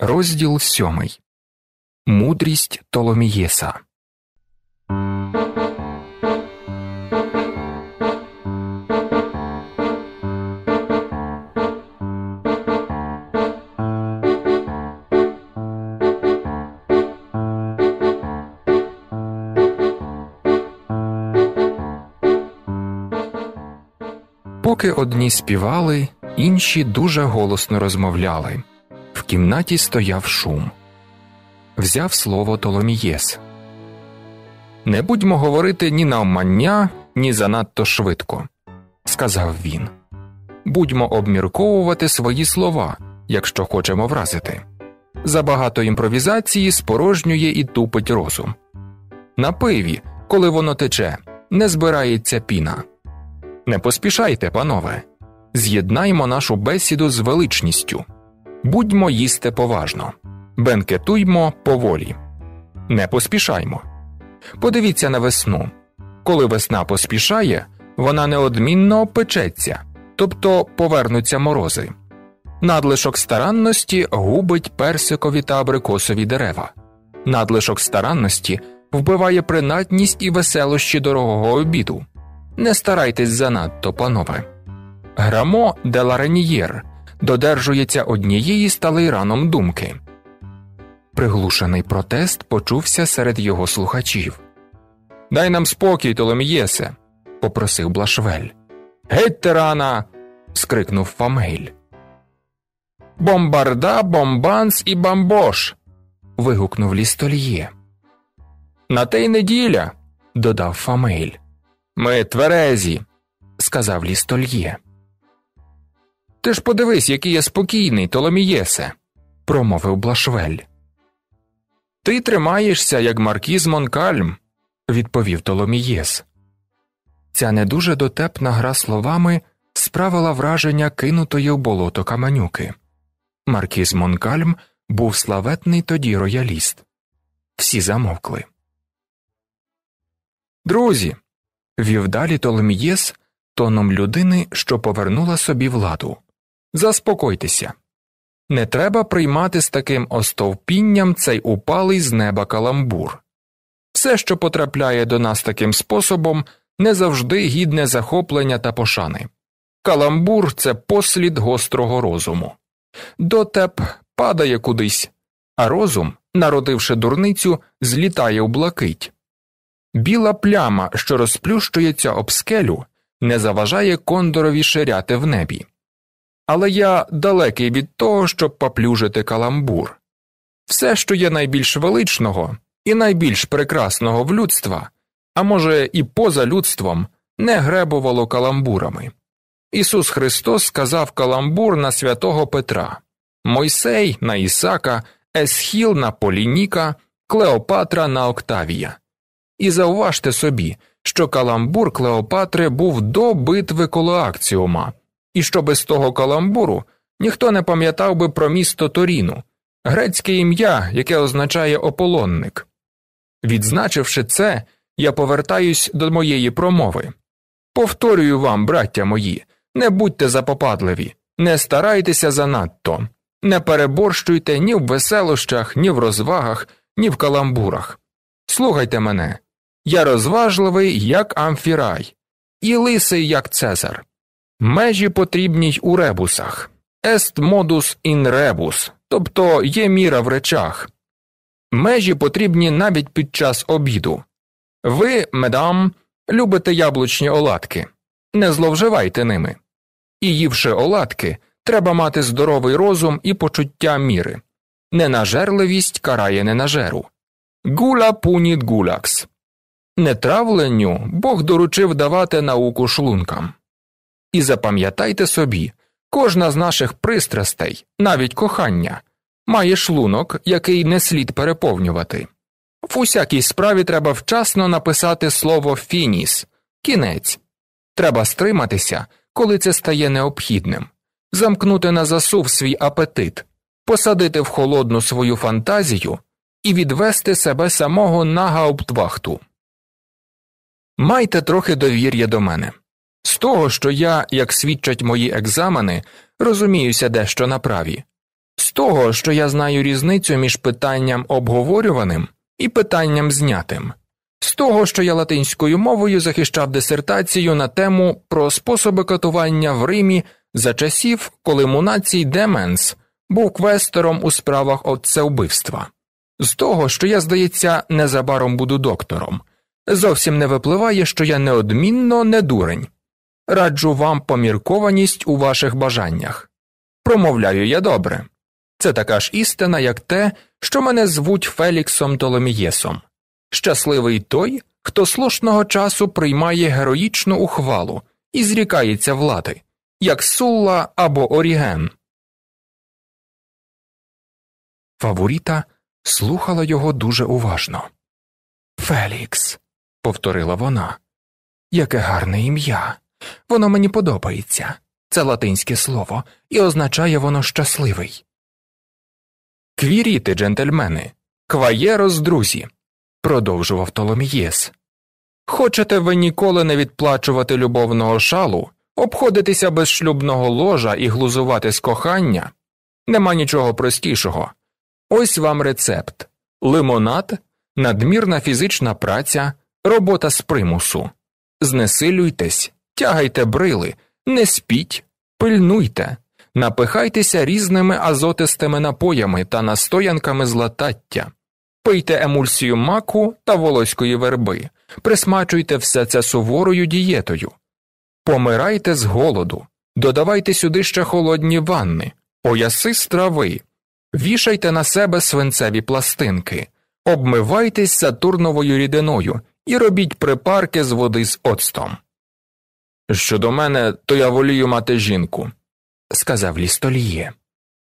Розділ сьомий Мудрість Толомієса. Поки одні співали, інші дуже голосно розмовляли кімнаті стояв шум. Взяв слово Толомієс. Не будьмо говорити ні на обмання, ні занадто швидко, сказав він. Будьмо обмірковувати свої слова, якщо хочемо вразити. Забагато імпровізації спорожнює і тупить розум. На пиві, коли воно тече, не збирається піна. Не поспішайте, панове, з'єднаймо нашу бесіду з величністю. Будьмо їсти поважно, бенкетуймо поволі, не поспішаймо. Подивіться на весну коли весна поспішає, вона неодмінно печеться, тобто повернуться морози. Надлишок старанності губить персикові та абрикосові дерева, надлишок старанності вбиває принадність і веселощі дорогого обіду. Не старайтесь занадто, панове. Грамо де Лареньєр додержується однієї сталий раном думки. Приглушений протест почувся серед його слухачів. Дай нам спокій, Толомієсе, попросив Блашвель. Геть тирана. скрикнув Фамель. Бомбарда, бомбанс і бамбош. вигукнув лістольє. На те й неділя, додав Фамель. Ми тверезі, сказав лістольє. Ти ж подивись, який я спокійний, Толомієсе, промовив Блашвель. Ти тримаєшся, як маркіз Монкальм, відповів Толомієс. Ця не дуже дотепна гра словами справила враження кинутої в болото каманюки. Маркіз Монкальм був славетний тоді рояліст. Всі замовкли. Друзі. вів далі Толомієс тоном людини, що повернула собі владу. Заспокойтеся. Не треба приймати з таким остовпінням цей упалий з неба каламбур. Все, що потрапляє до нас таким способом, не завжди гідне захоплення та пошани. Каламбур це послід гострого розуму. Дотеп падає кудись, а розум, народивши дурницю, злітає в блакить. Біла пляма, що розплющується об скелю, не заважає кондорові ширяти в небі але я далекий від того, щоб поплюжити каламбур. Все, що є найбільш величного і найбільш прекрасного в людства, а може, і поза людством, не гребувало каламбурами. Ісус Христос сказав каламбур на святого Петра, Мойсей на Ісака, Есхіл на Полініка, Клеопатра на Октавія. І зауважте собі, що каламбур Клеопатри був до битви коло акціума і що без того каламбуру ніхто не пам'ятав би про місто Торіну, грецьке ім'я, яке означає ополонник. Відзначивши це, я повертаюсь до моєї промови. Повторюю вам, браття мої, не будьте запопадливі, не старайтеся занадто, не переборщуйте ні в веселощах, ні в розвагах, ні в каламбурах. Слухайте мене я розважливий, як амфірай, і лисий, як Цезар. Межі потрібні й у ребусах est modus in rebus, тобто є міра в речах. Межі потрібні навіть під час обіду. Ви, медам, любите яблучні оладки, не зловживайте ними. І ївши оладки, треба мати здоровий розум і почуття міри. Ненажерливість карає ненажеру. Гуля пуніт гулакс. Нетравленню Бог доручив давати науку шлункам. І запам'ятайте собі, кожна з наших пристрастей, навіть кохання, має шлунок, який не слід переповнювати. В усякій справі треба вчасно написати слово фініс, кінець. Треба стриматися, коли це стає необхідним, замкнути на засув свій апетит, посадити в холодну свою фантазію і відвести себе самого на гауптвахту. Майте трохи довір'я до мене. З того, що я, як свідчать мої екзамени, розуміюся дещо на праві, з того, що я знаю різницю між питанням обговорюваним і питанням знятим, з того, що я латинською мовою захищав дисертацію на тему про способи катування в Римі за часів, коли Мунацій Деменс був квестером у справах отцевбивства. з того, що я, здається, незабаром буду доктором, зовсім не випливає, що я неодмінно не дурень раджу вам поміркованість у ваших бажаннях. Промовляю я добре. Це така ж істина, як те, що мене звуть Феліксом Толомієсом. Щасливий той, хто слушного часу приймає героїчну ухвалу і зрікається влади, як Сулла або Оріген. Фаворіта слухала його дуже уважно. Фелікс, повторила вона, яке гарне ім'я. Воно мені подобається це латинське слово, і означає воно щасливий. Квіріти, джентльмени, кваєрос, друзі, продовжував Толомієс. Хочете ви ніколи не відплачувати любовного шалу, обходитися без шлюбного ложа і глузувати з кохання? Нема нічого простішого. Ось вам рецепт лимонад, надмірна фізична праця, робота з примусу. Знесилюйтесь, тягайте брили, не спіть, пильнуйте, напихайтеся різними азотистими напоями та настоянками з латаття, пийте емульсію маку та волоської верби, присмачуйте все це суворою дієтою, помирайте з голоду, додавайте сюди ще холодні ванни, пояси з трави, вішайте на себе свинцеві пластинки. Обмивайтесь сатурновою рідиною і робіть припарки з води з оцтом. Щодо мене, то я волію мати жінку, сказав лістоліє.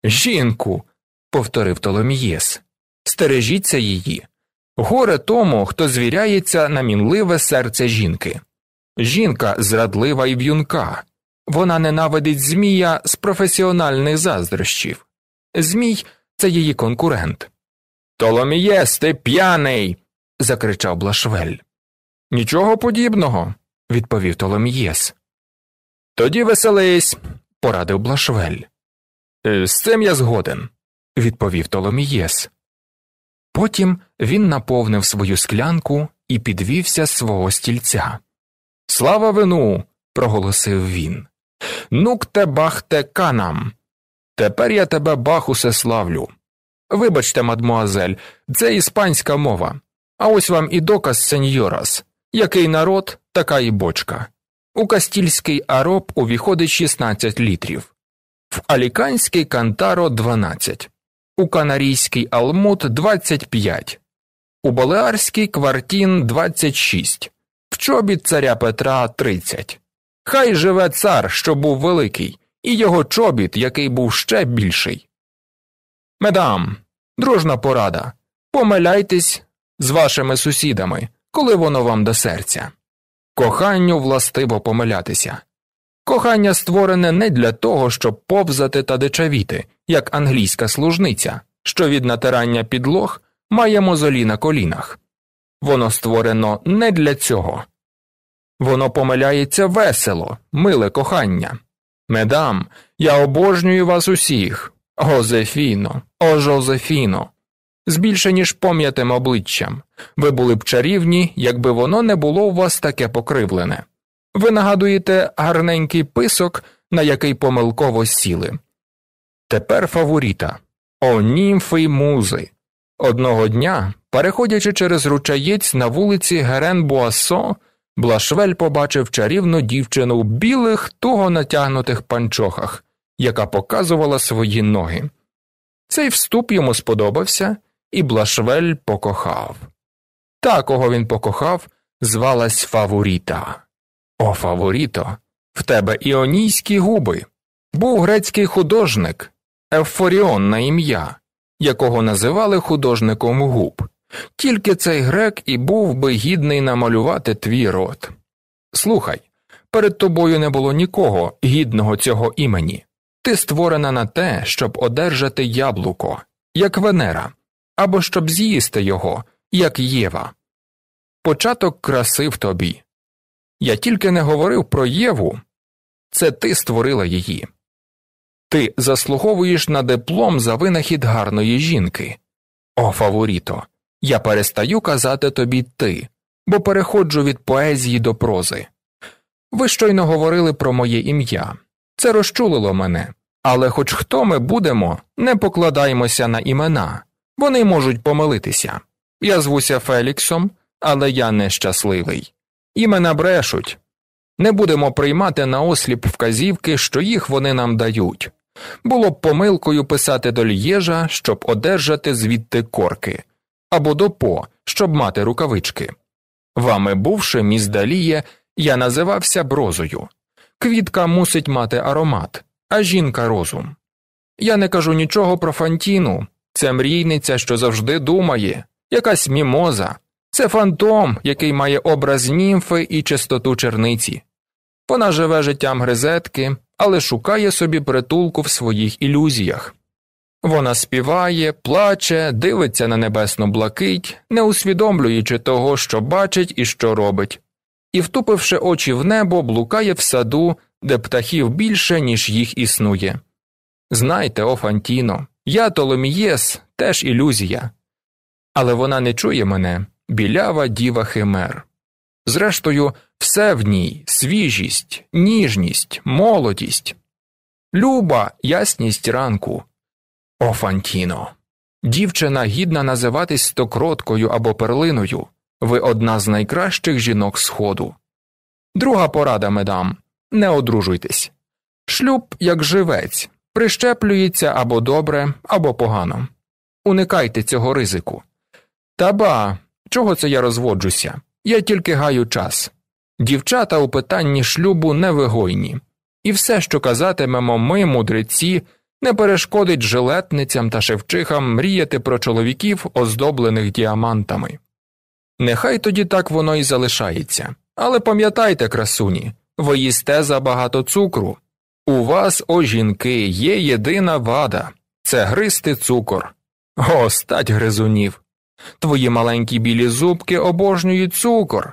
Жінку, повторив Толомієс, стережіться її. Горе тому, хто звіряється на мінливе серце жінки. Жінка зрадлива і в'юнка. Вона ненавидить Змія з професіональних заздрощів. Змій це її конкурент. Толомієс, ти п'яний. закричав Блашвель. Нічого подібного відповів Толом'єс. Тоді веселись, порадив Блашвель. «Е, з цим я згоден, відповів Толомієс. Потім він наповнив свою склянку і підвівся з свого стільця. Слава вину, проголосив він. Нукте бахте канам. Тепер я тебе бахусе славлю. Вибачте, мадмуазель, це іспанська мова. А ось вам і доказ сеньорас який народ, така і бочка. У Кастільський ароб увіходить 16 літрів, в Аліканський Кантаро 12, у Канарійський Алмут 25, у Болеарський Квартін 26, в чобіт царя Петра 30. Хай живе цар, що був великий, і його чобіт, який був ще більший. Медам, дружна порада. Помиляйтесь з вашими сусідами коли воно вам до серця. Коханню властиво помилятися. Кохання створене не для того, щоб повзати та дичавіти, як англійська служниця, що від натирання підлог має мозолі на колінах. Воно створено не для цього. Воно помиляється весело, миле кохання. Медам, я обожнюю вас усіх. О, Зефіно, о Жозефіно з більше ніж пом'ятим обличчям. Ви були б чарівні, якби воно не було у вас таке покривлене. Ви нагадуєте гарненький писок, на який помилково сіли. Тепер фаворіта О, німфи й музи. Одного дня, переходячи через ручаєць на вулиці Герен Буасо, Блашвель побачив чарівну дівчину в білих, туго натягнутих панчохах, яка показувала свої ноги. Цей вступ йому сподобався, і Блашвель покохав. Та, кого він покохав, звалась Фаворіта. О, Фаворіто, в тебе іонійські губи. Був грецький художник, Евфоріон на ім'я, якого називали художником губ. Тільки цей грек і був би гідний намалювати твій рот. Слухай, перед тобою не було нікого гідного цього імені. Ти створена на те, щоб одержати яблуко, як Венера або щоб з'їсти його, як Єва. Початок краси в тобі. Я тільки не говорив про Єву це ти створила її. Ти заслуговуєш на диплом за винахід гарної жінки. О, фаворіто, я перестаю казати тобі ти, бо переходжу від поезії до прози. Ви щойно говорили про моє ім'я. Це розчулило мене, але хоч хто ми будемо, не покладаємося на імена. Вони можуть помилитися. Я звуся Феліксом, але я нещасливий. І мене брешуть. Не будемо приймати на осліп вказівки, що їх вони нам дають. Було б помилкою писати до льєжа, щоб одержати звідти корки, або до по, щоб мати рукавички. Вами бувши, міздаліє, я називався брозою. Квітка мусить мати аромат, а жінка розум. Я не кажу нічого про Фантіну, це мрійниця, що завжди думає, якась мімоза, це фантом, який має образ німфи і чистоту черниці. Вона живе життям гризетки, але шукає собі притулку в своїх ілюзіях. Вона співає, плаче, дивиться на небесну блакить, не усвідомлюючи того, що бачить і що робить, і, втупивши очі в небо, блукає в саду, де птахів більше, ніж їх існує. Знайте, о Фантіно, я Толомієс теж ілюзія, але вона не чує мене білява діва химер. Зрештою, все в ній свіжість, ніжність, молодість, люба ясність ранку. О, Фантіно! Дівчина гідна називатись стокроткою або перлиною. Ви одна з найкращих жінок Сходу. Друга порада, медам, не одружуйтесь. Шлюб як живець, прищеплюється або добре, або погано. Уникайте цього ризику. Та ба, чого це я розводжуся? Я тільки гаю час. Дівчата у питанні шлюбу невигойні, і все, що казатимемо ми, мудреці, не перешкодить жилетницям та шевчихам мріяти про чоловіків, оздоблених діамантами. Нехай тоді так воно і залишається. Але пам'ятайте, красуні, ви їсте забагато цукру, у вас, о жінки, є єдина вада це гристи цукор. О, стать гризунів. Твої маленькі білі зубки обожнюють цукор.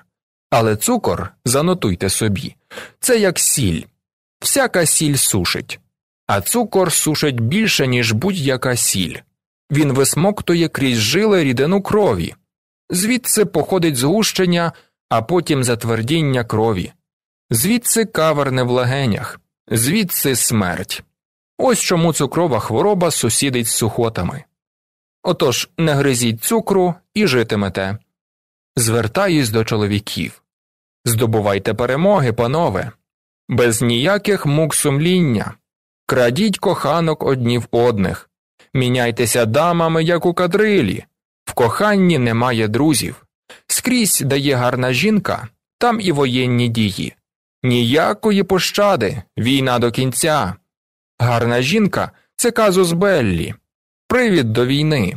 Але цукор, занотуйте собі, це як сіль. Всяка сіль сушить. А цукор сушить більше, ніж будь-яка сіль. Він висмоктує крізь жили рідину крові, звідси походить згущення, а потім затвердіння крові, звідси каверни в легенях, звідси смерть. Ось чому цукрова хвороба сусідить з сухотами. Отож не гризіть цукру і житимете. Звертаюсь до чоловіків. Здобувайте перемоги, панове, без ніяких мук сумління. Крадіть коханок однів одних, міняйтеся дамами, як у кадрилі. В коханні немає друзів. Скрізь дає гарна жінка, там і воєнні дії. Ніякої пощади, війна до кінця. Гарна жінка це казус Беллі, привід до війни.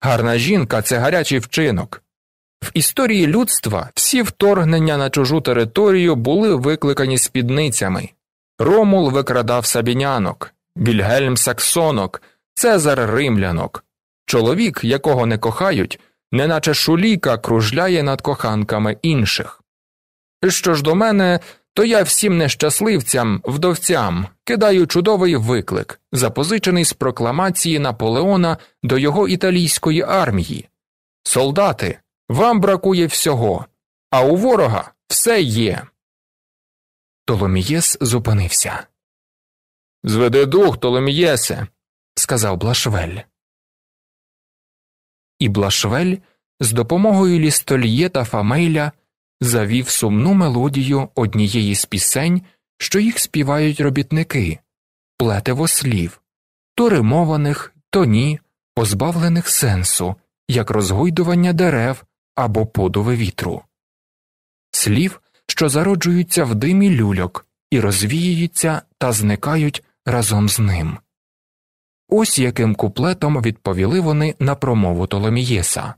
Гарна жінка це гарячий вчинок. В історії людства всі вторгнення на чужу територію були викликані спідницями. Ромул викрадав сабінянок, Вільгельм Саксонок, Цезар Римлянок. Чоловік, якого не кохають, неначе шуліка кружляє над коханками інших. Що ж до мене, то я всім нещасливцям, вдовцям кидаю чудовий виклик, запозичений з прокламації Наполеона до його італійської армії. Солдати, вам бракує всього, а у ворога все є. Толомієс зупинився. Зведи дух, Толомієсе, сказав Блашвель. І Блашвель з допомогою лістольє та Фамеля завів сумну мелодію однієї з пісень, що їх співають робітники, плетиво слів, то римованих, то ні, позбавлених сенсу, як розгойдування дерев або подови вітру, слів, що зароджуються в димі люльок і розвіюються та зникають разом з ним. Ось яким куплетом відповіли вони на промову Толомієса.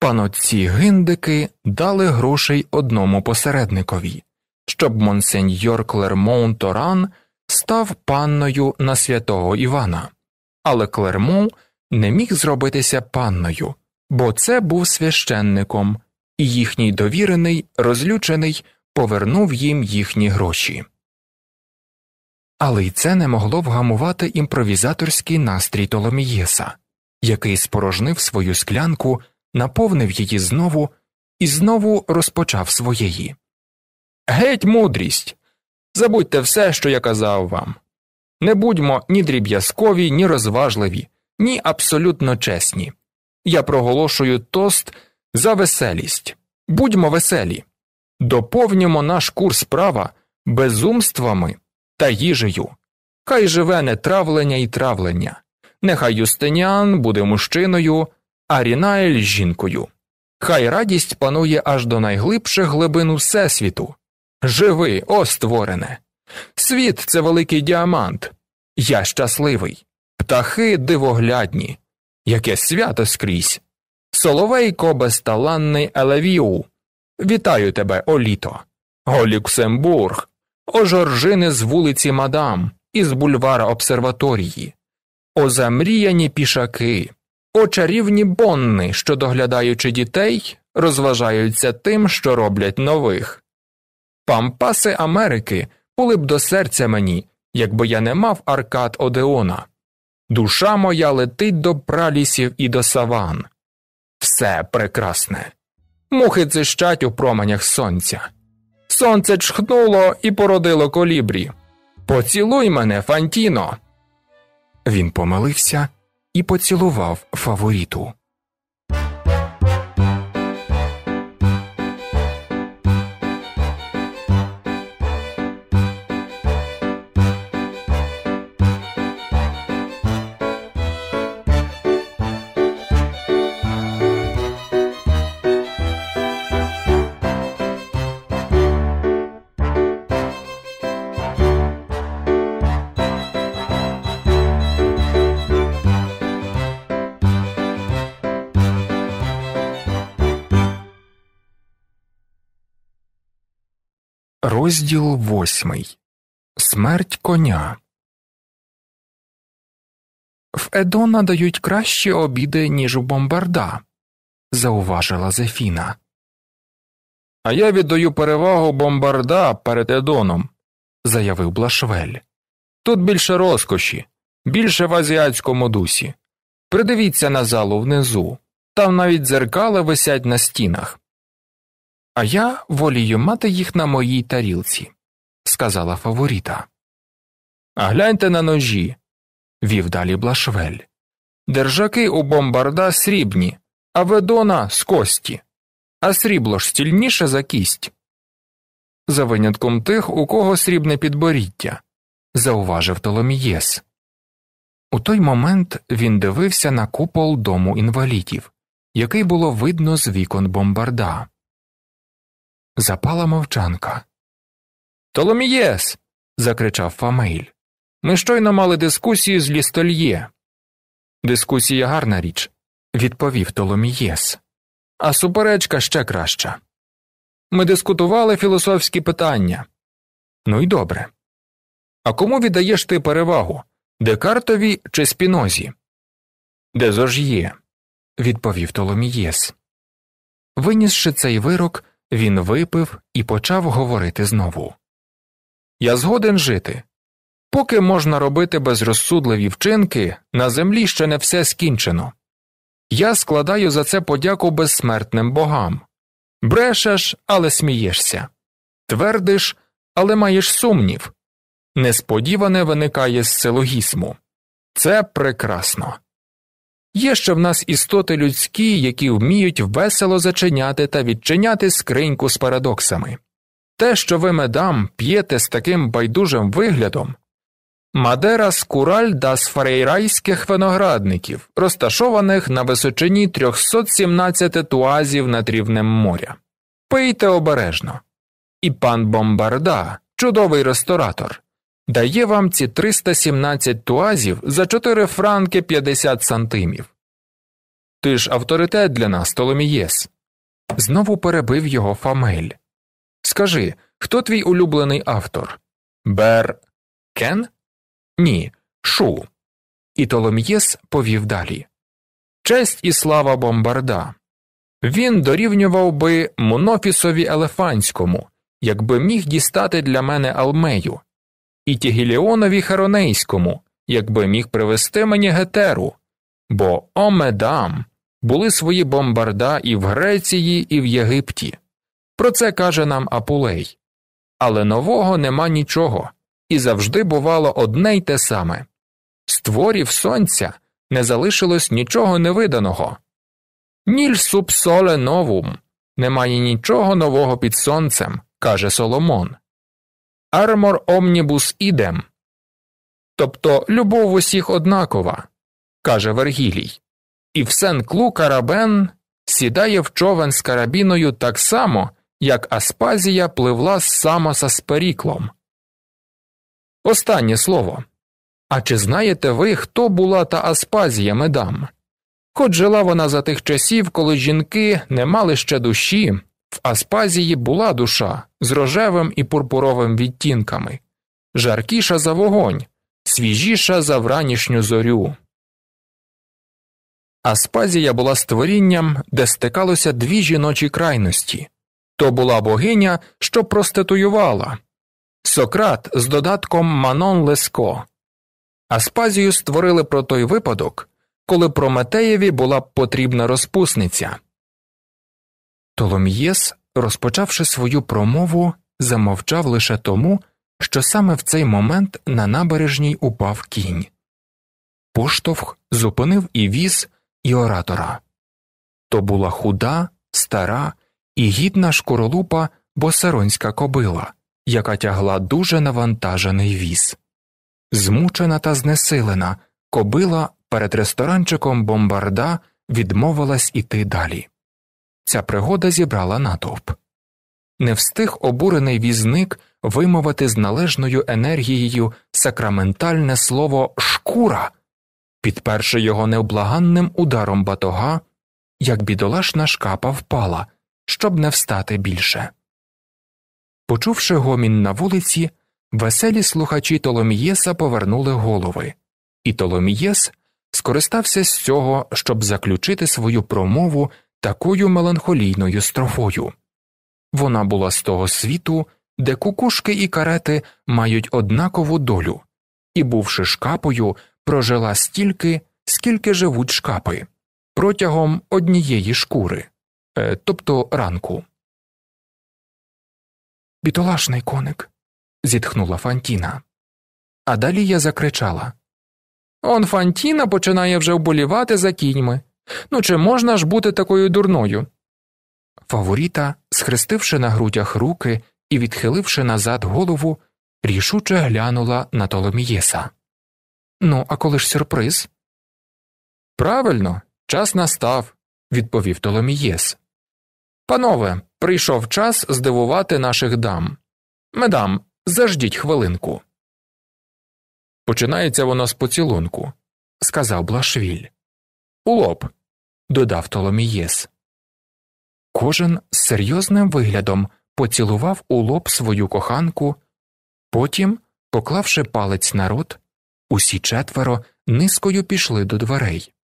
Паноці гиндики дали грошей одному посередникові, щоб монсеньор Клермон Торан став панною на святого Івана, але Клермон не міг зробитися панною, бо це був священником, і їхній довірений, розлючений повернув їм їхні гроші. Але й це не могло вгамувати імпровізаторський настрій Толомієса, який спорожнив свою склянку наповнив її знову і знову розпочав своєї. Геть, мудрість! Забудьте все, що я казав вам. Не будьмо ні дріб'язкові, ні розважливі, ні абсолютно чесні. Я проголошую тост за веселість. Будьмо веселі, доповнімо наш курс права безумствами та їжею. Хай живе не травлення і травлення, нехай Юстиніан буде мужчиною, а жінкою. Хай радість панує аж до найглибших глибин Всесвіту. Живи, о створене! Світ це великий діамант. Я щасливий. Птахи дивоглядні. Яке свято скрізь. Соловейко безталанний Елевіу. Вітаю тебе, о літо. О Люксембург, о Жоржини з вулиці Мадам, із бульвара обсерваторії, о замріяні пішаки, о чарівні Бонни, що, доглядаючи дітей, розважаються тим, що роблять нових. Пампаси Америки були б до серця мені, якби я не мав аркад Одеона. Душа моя летить до пралісів і до саван. Все прекрасне. Мухи цищать у променях сонця. Сонце чхнуло і породило колібрі. Поцілуй мене, Фантіно. Він помилився і поцілував фавориту. Розділ восьмий Смерть коня. В Едона дають кращі обіди, ніж у бомбарда, зауважила Зефіна. А я віддаю перевагу бомбарда перед Едоном, заявив Блашвель. Тут більше розкоші, більше в азіатському дусі. Придивіться на залу внизу, там навіть дзеркала висять на стінах а я волію мати їх на моїй тарілці, сказала фаворіта. А гляньте на ножі, вів далі Блашвель. Держаки у бомбарда срібні, а ведона з кості, а срібло ж стільніше за кість. За винятком тих, у кого срібне підборіття, зауважив Толомієс. У той момент він дивився на купол дому інвалідів, який було видно з вікон бомбарда. Запала мовчанка. Толомієс. закричав Фамейль. Ми щойно мали дискусію з лістольє. Дискусія гарна річ, відповів Толомієс. А суперечка ще краща. Ми дискутували філософські питання. Ну і добре. А кому віддаєш ти перевагу Декартові чи спінозі? є, відповів Толомієс. Винісши цей вирок, він випив і почав говорити знову Я згоден жити. Поки можна робити безрозсудливі вчинки, на землі ще не все скінчено. Я складаю за це подяку безсмертним богам брешеш, але смієшся, твердиш, але маєш сумнів. Несподіване виникає з силогісму. Це прекрасно. Є ще в нас істоти людські, які вміють весело зачиняти та відчиняти скриньку з парадоксами. Те, що ви медам п'єте з таким байдужим виглядом. Мадера з Куральда з фрейрайських виноградників, розташованих на височині 317 туазів над рівнем моря. Пийте обережно. І пан Бомбарда, чудовий ресторатор, дає вам ці 317 туазів за 4 франки 50 сантимів. Ти ж авторитет для нас, Толомієс. Знову перебив його Фамель. Скажи, хто твій улюблений автор? Бер Кен? Ні, Шу. І Толомієс повів далі Честь і слава бомбарда. Він дорівнював би Монофісові Елефанському, якби міг дістати для мене Алмею, і Тігіліонові Харонейському, якби міг привести мені гетеру, бо о медам були свої бомбарда і в Греції, і в Єгипті. Про це каже нам Апулей. Але нового нема нічого, і завжди бувало одне й те саме створів сонця не залишилось нічого невиданого. Ніль субсоле новум, немає нічого нового під сонцем, каже Соломон. Армор омнібус ідем. Тобто любов усіх однакова, каже Вергілій, і в Сен-Клу карабен сідає в човен з карабіною так само, як Аспазія пливла з Самоса з періклом. Останнє слово. А чи знаєте ви, хто була та Аспазія медам? Хоч жила вона за тих часів, коли жінки не мали ще душі, в Аспазії була душа з рожевим і пурпуровим відтінками, жаркіша за вогонь, свіжіша за вранішню зорю. Аспазія була створінням, де стикалося дві жіночі крайності то була богиня, що проституювала Сократ з додатком Манон Леско. Аспазію створили про той випадок, коли Прометеєві була потрібна розпусниця. Толом'єс, розпочавши свою промову, замовчав лише тому, що саме в цей момент на набережній упав кінь. Поштовх зупинив і віз, і оратора. То була худа, стара і гідна шкуролупа босаронська кобила, яка тягла дуже навантажений віз. Змучена та знесилена, кобила перед ресторанчиком бомбарда відмовилась іти далі ця пригода зібрала натовп. Не встиг обурений візник вимовити з належною енергією сакраментальне слово шкура, підперши його невблаганним ударом батога, як бідолашна шкапа впала, щоб не встати більше. Почувши гомін на вулиці, веселі слухачі Толомієса повернули голови, і Толомієс скористався з цього, щоб заключити свою промову такою меланхолійною строфою. Вона була з того світу, де кукушки і карети мають однакову долю, і, бувши шкапою, прожила стільки, скільки живуть шкапи протягом однієї шкури, е, тобто ранку. Бітолашний коник. зітхнула Фантіна. А далі я закричала Он Фантіна починає вже вболівати за кіньми. Ну чи можна ж бути такою дурною? Фаворіта, схрестивши на грудях руки і відхиливши назад голову, рішуче глянула на Толомієса. Ну, а коли ж сюрприз? Правильно, час настав, відповів Толомієс. Панове, прийшов час здивувати наших дам. Медам, заждіть хвилинку. Починається воно з поцілунку, сказав Блашвіль. У лоб додав Толомієс. Кожен з серйозним виглядом поцілував у лоб свою коханку, потім, поклавши палець на рот, усі четверо низкою пішли до дверей.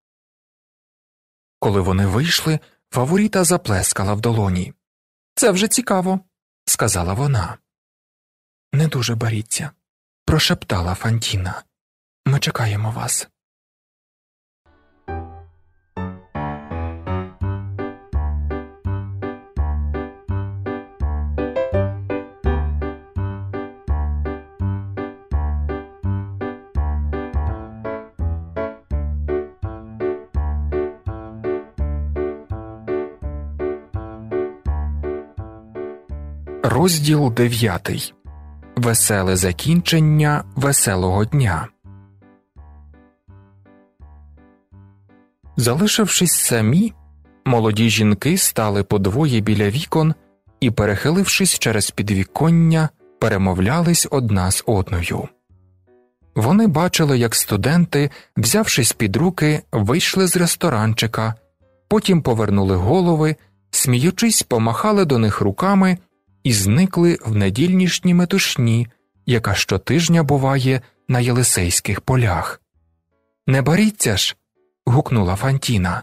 Коли вони вийшли, фаворіта заплескала в долоні. Це вже цікаво, сказала вона. Не дуже боріться, прошептала Фантіна. Ми чекаємо вас. Розділ дев'ятий. Веселе закінчення веселого дня. Залишившись самі, молоді жінки стали подвоє біля вікон і, перехилившись через підвіконня, перемовлялись одна з одною. Вони бачили, як студенти, взявшись під руки, вийшли з ресторанчика, потім повернули голови, сміючись, помахали до них руками і зникли в недільнішній метушні, яка щотижня буває на Єлисейських полях. Не боріться ж. гукнула Фантіна.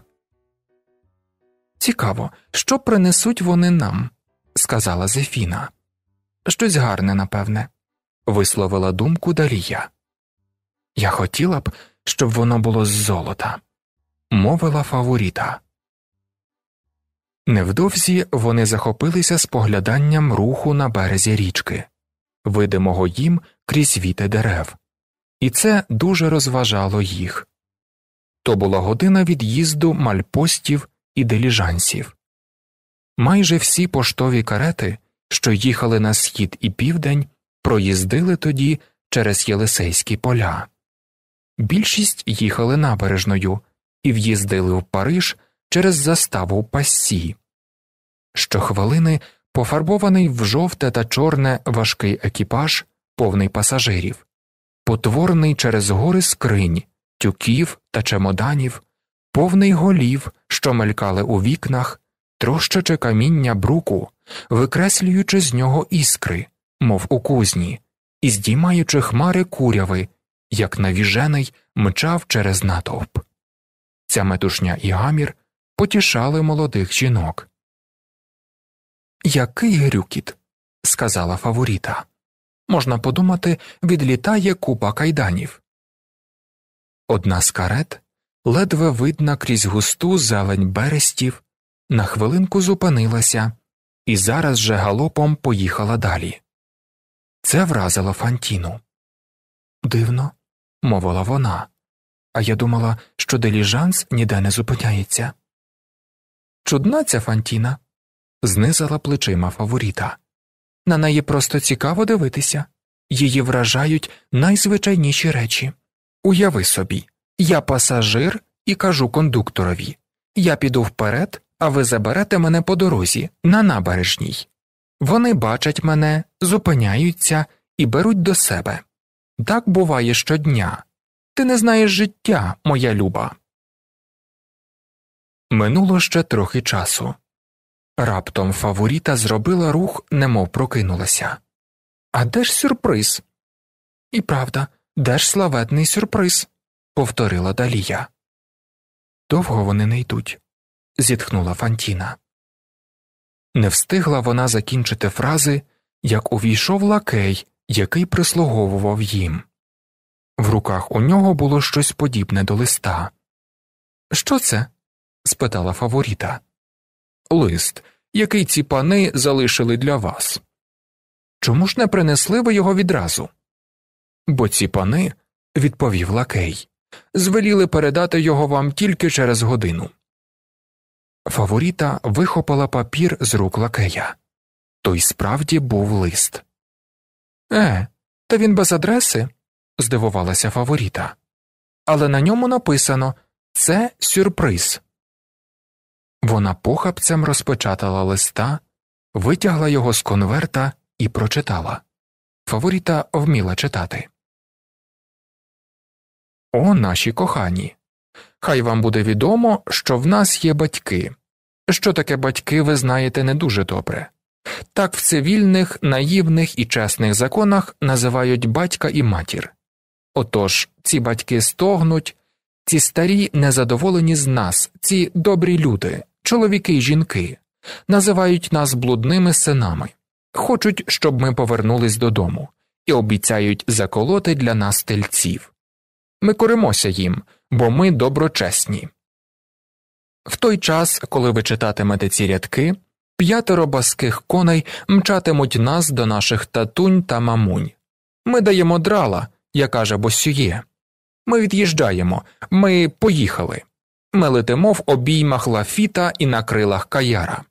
Цікаво, що принесуть вони нам, сказала Зефіна. Щось гарне, напевне, висловила думку Дарія. Я хотіла б, щоб воно було з золота, мовила фаворіта. Невдовзі вони захопилися спогляданням руху на березі річки, видимого їм крізь віти дерев, і це дуже розважало їх. То була година від'їзду мальпостів і диліжансів. Майже всі поштові карети, що їхали на схід і південь, проїздили тоді через Єлисейські поля. Більшість їхали набережною і в'їздили в Париж через заставу пасі. Щохвилини пофарбований в жовте та чорне важкий екіпаж, повний пасажирів, потворний через гори скринь, тюків та чемоданів, повний голів, що мелькали у вікнах, трощаче каміння бруку, викреслюючи з нього іскри, мов у кузні, і здіймаючи хмари куряви, як навіжений мчав через натовп. Ця метушня і гамір потішали молодих жінок. Який грюкіт, сказала фаворіта. Можна подумати, відлітає купа кайданів. Одна з карет ледве видна крізь густу зелень берестів, на хвилинку зупинилася і зараз же галопом поїхала далі. Це вразило Фантіну. Дивно, мовила вона, а я думала, що деліжанс ніде не зупиняється. Чудна ця Фантіна, знизала плечима фаворіта. На неї просто цікаво дивитися, її вражають найзвичайніші речі. Уяви собі, я пасажир і кажу кондукторові я піду вперед, а ви заберете мене по дорозі, на набережній. Вони бачать мене, зупиняються і беруть до себе. Так буває щодня. Ти не знаєш життя, моя люба. Минуло ще трохи часу. Раптом Фаворіта зробила рух, немов прокинулася. А де ж сюрприз? І правда, де ж славетний сюрприз? повторила Далія. Довго вони не йдуть, зітхнула Фантіна. Не встигла вона закінчити фрази, як увійшов лакей, який прислуговував їм. В руках у нього було щось подібне до листа. Що це? спитала фаворіта. Лист, який ці пани залишили для вас. Чому ж не принесли ви його відразу? Бо ці пани, відповів лакей, звеліли передати його вам тільки через годину. Фаворіта вихопила папір з рук лакея. Той справді був лист. Е, та він без адреси? здивувалася фаворіта. Але на ньому написано це сюрприз. Вона похапцем розпечатала листа, витягла його з конверта і прочитала. Фаворіта вміла читати. О, наші кохані. Хай вам буде відомо, що в нас є батьки. Що таке батьки, ви знаєте не дуже добре. Так в цивільних, наївних і чесних законах називають батька і матір. Отож, ці батьки стогнуть, ці старі незадоволені з нас, ці добрі люди, чоловіки й жінки, називають нас блудними синами, хочуть, щоб ми повернулись додому, і обіцяють заколоти для нас тельців. Ми коримося їм, бо ми доброчесні. В той час, коли ви читатимете ці рядки, п'ятеро баских коней мчатимуть нас до наших татунь та мамунь. Ми даємо драла, я каже Босює. Ми від'їжджаємо, ми поїхали мелетимо в обіймах лафіта і на крилах каяра.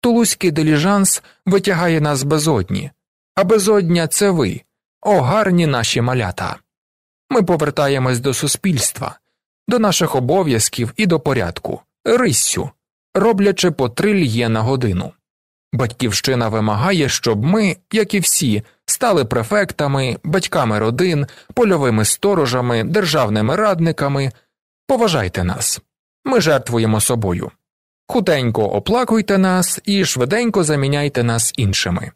Тулузький деліжанс витягає нас безодні, а безодня це ви, о гарні наші малята. Ми повертаємось до суспільства, до наших обов'язків і до порядку, риссю, роблячи по три льє на годину. Батьківщина вимагає, щоб ми, як і всі, стали префектами, батьками родин, польовими сторожами, державними радниками. Поважайте нас. Ми жертвуємо собою. Хутенько оплакуйте нас і швиденько заміняйте нас іншими.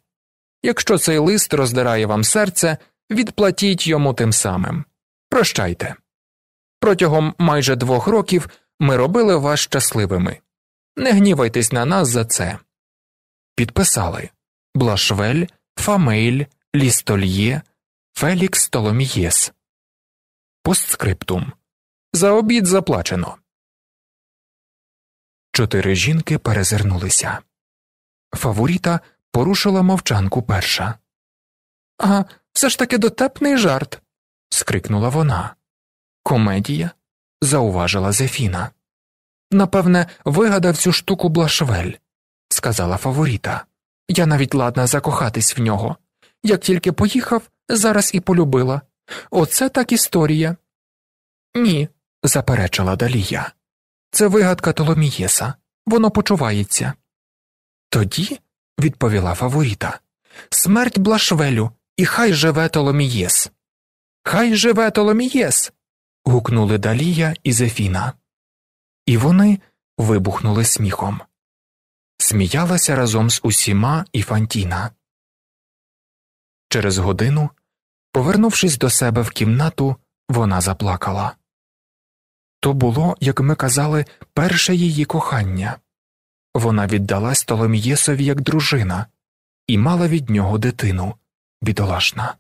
Якщо цей лист роздирає вам серце, відплатіть йому тим самим. Прощайте. Протягом майже двох років ми робили вас щасливими. Не гнівайтесь на нас за це. Підписали Блашвель, Фамейль, Лістольє, Фелікс Толомієс. Постскриптум. За обід заплачено. Чотири жінки перезирнулися. Фаворіта порушила мовчанку перша. А все ж таки дотепний жарт. скрикнула вона. Комедія? зауважила Зефіна. Напевне, вигадав цю штуку Блашвель, сказала Фаворіта. Я навіть ладна закохатись в нього. Як тільки поїхав, зараз і полюбила. Оце так історія. Ні, заперечила Далія. Це вигадка Толомієса, воно почувається. Тоді, відповіла фаворіта, смерть Блашвелю, і хай живе Толомієс. Хай живе Толомієс. гукнули Далія і Зефіна. І вони вибухнули сміхом. Сміялася разом з усіма і Фантіна. Через годину, повернувшись до себе в кімнату, вона заплакала. То було, як ми казали, перше її кохання. Вона віддалась Толом'єсові як дружина і мала від нього дитину бідолашна.